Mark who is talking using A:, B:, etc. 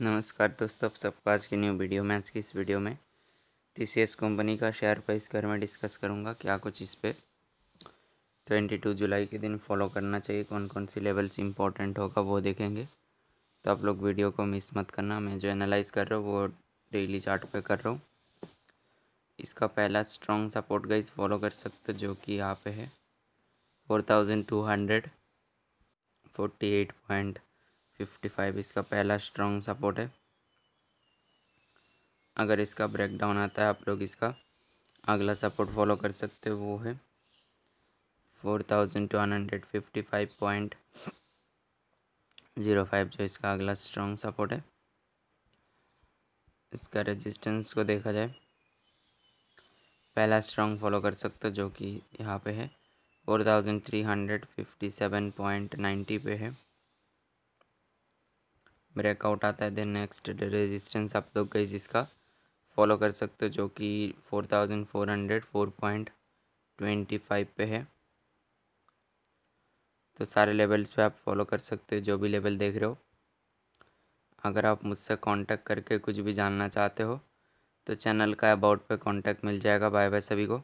A: नमस्कार दोस्तों आप सबका आज की न्यू वीडियो में आज की इस वीडियो में टी कंपनी का शेयर प्राइस कर मैं डिस्कस करूंगा क्या कुछ इस पर ट्वेंटी टू जुलाई के दिन फॉलो करना चाहिए कौन कौन सी लेवल्स इंपॉर्टेंट होगा वो देखेंगे तो आप लोग वीडियो को मिस मत करना मैं जो एनालाइज कर रहा हूँ वो डेली चार्ट पे कर रहा हूँ इसका पहला स्ट्रॉन्ग सपोर्ट गाइज फॉलो कर सकते जो कि यहाँ पे है four thousand two hundred forty eight point fifty five इसका पहला स्ट्रॉन्ग सपोर्ट है अगर इसका ब्रेकडाउन आता है आप लोग इसका अगला सपोर्ट फॉलो कर सकते हो वो है four thousand two hundred fifty five point zero five जो इसका अगला स्ट्रॉन्ग सपोर्ट है इसका रेजिस्टेंस को देखा जाए पहला स्ट्रॉन्ग फॉलो कर सकते हो जो कि यहाँ पे है four thousand three hundred fifty seven point ninety पे है ब्रेकआउट आता है देन नेक्स्ट रेजिस्टेंस आप लोग गई जिसका फॉलो कर सकते हो जो कि four thousand four hundred four point twenty five पे है तो सारे लेवल्स पे आप फॉलो कर सकते हो जो भी लेवल देख रहे हो अगर आप मुझसे कांटेक्ट करके कुछ भी जानना चाहते हो तो चैनल का अबाउट पे कांटेक्ट मिल जाएगा बाय बाय सभी को